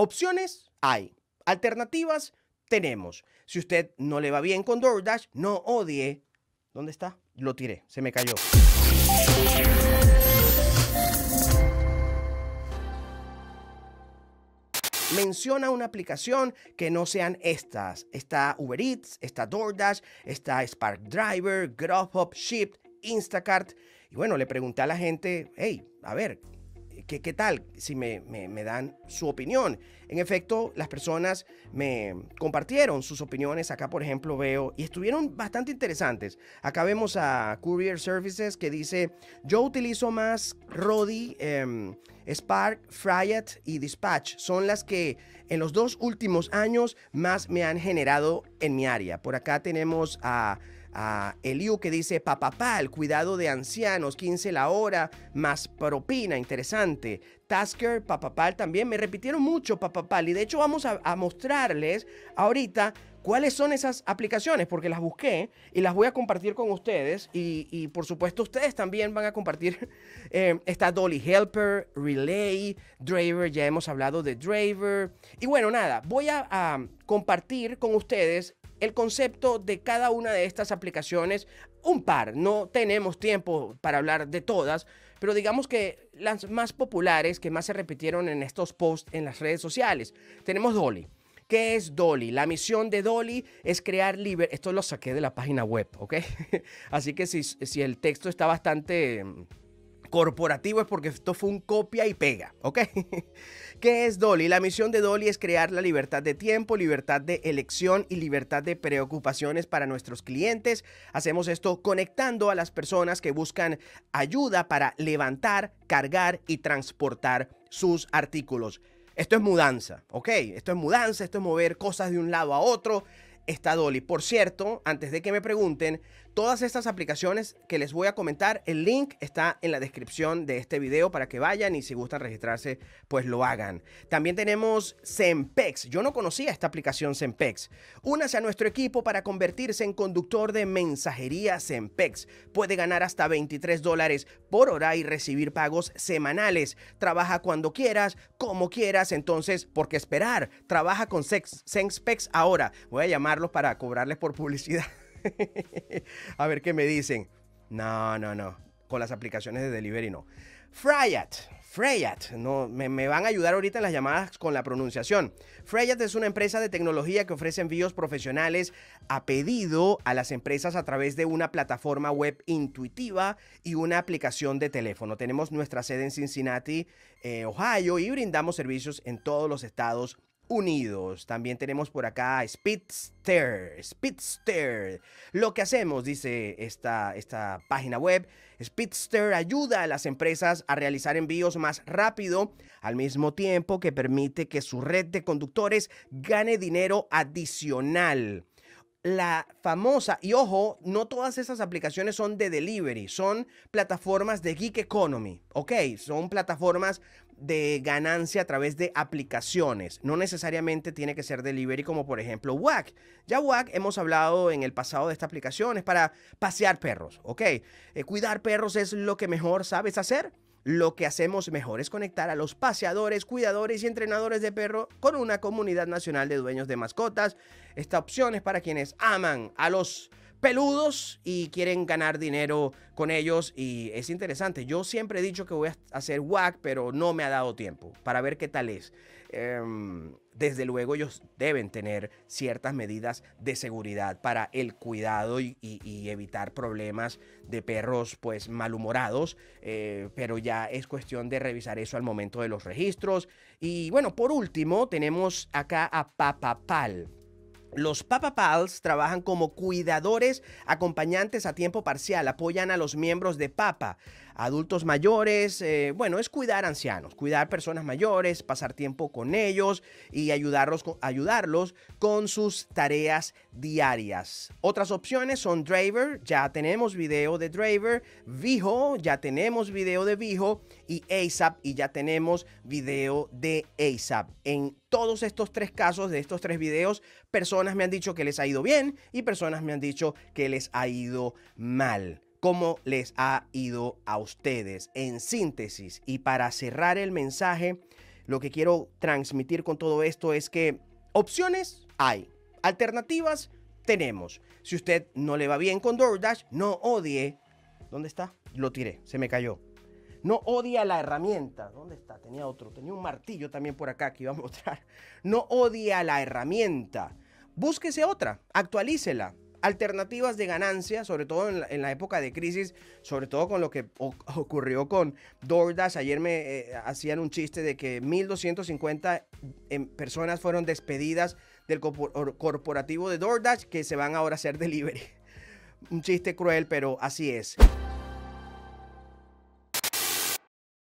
Opciones hay, alternativas tenemos. Si usted no le va bien con DoorDash, no odie. ¿Dónde está? Lo tiré, se me cayó. menciona una aplicación que no sean estas. Está Uber Eats, está DoorDash, está Spark Driver, Grubhub, Shift, Instacart. Y bueno, le pregunté a la gente, hey, a ver, ¿Qué, tal si me, me, dan su opinión? En efecto, las personas me compartieron sus opiniones. Acá, por ejemplo, veo y estuvieron bastante interesantes. Acá vemos a Courier Services que dice, yo utilizo más Rodi. Em, Spark, Fryat y Dispatch son las que en los dos últimos años más me han generado en mi área. Por acá tenemos a a Eliu que dice, papapal, cuidado de ancianos, 15 la hora, más propina, interesante. Tasker, papapal también, me repitieron mucho papapal y de hecho vamos a, mostrarles ahorita cuáles son esas aplicaciones, porque las busqué y las voy a compartir con ustedes. Y, por supuesto, ustedes también van a compartir. Eh, está Dolly Helper, Relay, Driver, ya hemos hablado de Driver. Y bueno, nada, voy a compartir con ustedes el concepto de cada una de estas aplicaciones. Un par, no tenemos tiempo para hablar de todas, pero digamos que las más populares que más se repitieron en estos posts en las redes sociales. Tenemos Dolly. ¿Qué es Dolly? La misión de Dolly es crear libre. Esto lo saqué de la página web, ¿ok? Así que si, si el texto está bastante corporativo es porque esto fue un copia y pega, ¿ok? ¿Qué es Dolly? La misión de Dolly es crear la libertad de tiempo, libertad de elección y libertad de preocupaciones para nuestros clientes. Hacemos esto conectando a las personas que buscan ayuda para levantar, cargar y transportar sus artículos. Esto es mudanza, ¿ok? Esto es mudanza, esto es mover cosas de un lado a otro. Está Dolly. Por cierto, antes de que me pregunten, todas estas aplicaciones que les voy a comentar, el link está en la descripción de este video para que vayan y si gustan registrarse, pues lo hagan. También tenemos Sempex. Yo no conocía esta aplicación Sempex. Únase a nuestro equipo para convertirse en conductor de mensajería Sempex. Puede ganar hasta 23 dólares por hora y recibir pagos semanales. Trabaja cuando quieras, como quieras, entonces, ¿por qué esperar? Trabaja con Zenpex ahora. Voy a llamarlos para cobrarles por publicidad. a ver qué me dicen. No, no, no. Con las aplicaciones de delivery no. Fryat. Freyat, no, me, van a ayudar ahorita en las llamadas con la pronunciación. Freyat es una empresa de tecnología que ofrece envíos profesionales a pedido a las empresas a través de una plataforma web intuitiva y una aplicación de teléfono. Tenemos nuestra sede en Cincinnati, eh, Ohio, y brindamos servicios en todos los estados unidos. También tenemos por acá Speedster, Speedster. Lo que hacemos, dice esta, esta página web, Speedster ayuda a las empresas a realizar envíos más rápido, al mismo tiempo que permite que su red de conductores gane dinero adicional la famosa, y ojo, no todas esas aplicaciones son de delivery, son plataformas de geek economy, ¿ok? Son plataformas de ganancia a través de aplicaciones. No necesariamente tiene que ser delivery como por ejemplo WAC. Ya WAC hemos hablado en el pasado de esta aplicación, es para pasear perros, ¿ok? Eh, cuidar perros es lo que mejor sabes hacer. Lo que hacemos mejor es conectar a los paseadores, cuidadores y entrenadores de perro con una comunidad nacional de dueños de mascotas. Esta opción es para quienes aman a los peludos y quieren ganar dinero con ellos y es interesante. Yo siempre he dicho que voy a hacer WAC, pero no me ha dado tiempo para ver qué tal es. Em, desde luego ellos deben tener ciertas medidas de seguridad para el cuidado y, evitar problemas de perros pues malhumorados, eh, pero ya es cuestión de revisar eso al momento de los registros. Y bueno, por último tenemos acá a Papapal. Los Papa Pals trabajan como cuidadores acompañantes a tiempo parcial, apoyan a los miembros de Papa, adultos mayores, eh, bueno, es cuidar ancianos, cuidar personas mayores, pasar tiempo con ellos y ayudarlos, ayudarlos con sus tareas diarias. Otras opciones son Driver, ya tenemos video de Driver, Vijo, ya tenemos video de Vijo y ASAP y ya tenemos video de ASAP. En todos estos tres casos, de estos tres videos, personas me han dicho que les ha ido bien y personas me han dicho que les ha ido mal cómo les ha ido a ustedes. En síntesis, y para cerrar el mensaje, lo que quiero transmitir con todo esto es que opciones hay, alternativas tenemos. Si usted no le va bien con DoorDash, no odie. ¿Dónde está? Lo tiré, se me cayó. No odia la herramienta. ¿Dónde está? Tenía otro. Tenía un martillo también por acá que iba a mostrar. No odia la herramienta. Búsquese otra, actualícela alternativas de ganancia, sobre todo en la, época de crisis, sobre todo con lo que ocurrió con DoorDash. Ayer me eh, hacían un chiste de que 1.250 em, personas fueron despedidas del corporativo de DoorDash que se van ahora a hacer delivery. un chiste cruel, pero así es.